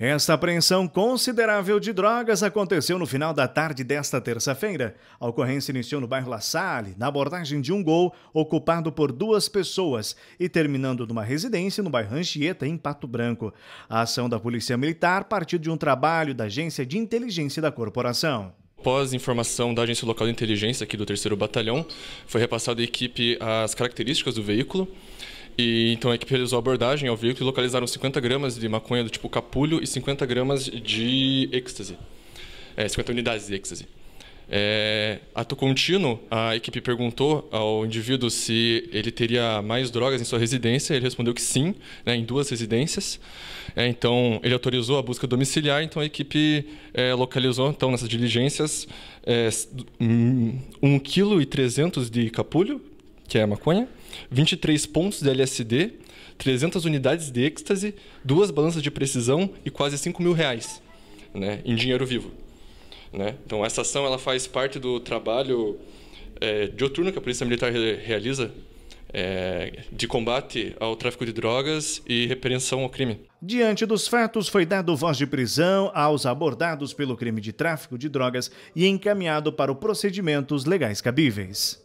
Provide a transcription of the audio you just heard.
Esta apreensão considerável de drogas aconteceu no final da tarde desta terça-feira. A ocorrência iniciou no bairro La Salle, na abordagem de um gol ocupado por duas pessoas e terminando numa residência no bairro Anchieta, em Pato Branco. A ação da Polícia Militar partiu de um trabalho da Agência de Inteligência da Corporação. Após informação da Agência Local de Inteligência aqui do 3 Batalhão, foi repassada à equipe as características do veículo e, então a equipe realizou a abordagem ao veículo e localizaram 50 gramas de maconha do tipo capulho e 50 gramas de êxtase. É, 50 unidades de êxtase. É, ato contínuo, a equipe perguntou ao indivíduo se ele teria mais drogas em sua residência. Ele respondeu que sim, né, em duas residências. É, então, ele autorizou a busca domiciliar. Então, a equipe é, localizou, então, nessas diligências, é, 1,3 kg hum, de capulho, que é a maconha, 23 pontos de LSD, 300 unidades de êxtase, duas balanças de precisão e quase 5 mil reais né, em dinheiro vivo. Né? Então, essa ação ela faz parte do trabalho é, outurno que a Polícia Militar re realiza é, de combate ao tráfico de drogas e repreensão ao crime. Diante dos fatos, foi dado voz de prisão aos abordados pelo crime de tráfico de drogas e encaminhado para os procedimentos legais cabíveis.